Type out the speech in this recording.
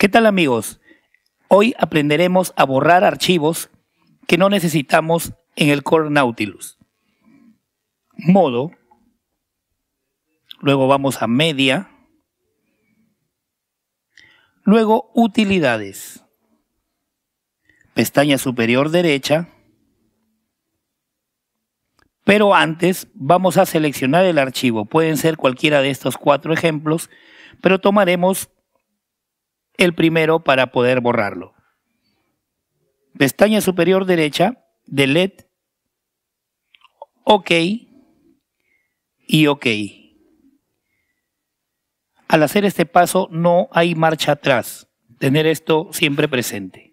¿Qué tal amigos? Hoy aprenderemos a borrar archivos que no necesitamos en el Core Nautilus. Modo. Luego vamos a media. Luego utilidades. Pestaña superior derecha. Pero antes vamos a seleccionar el archivo. Pueden ser cualquiera de estos cuatro ejemplos, pero tomaremos el primero para poder borrarlo. Pestaña superior derecha, Delete, OK y OK. Al hacer este paso no hay marcha atrás. Tener esto siempre presente.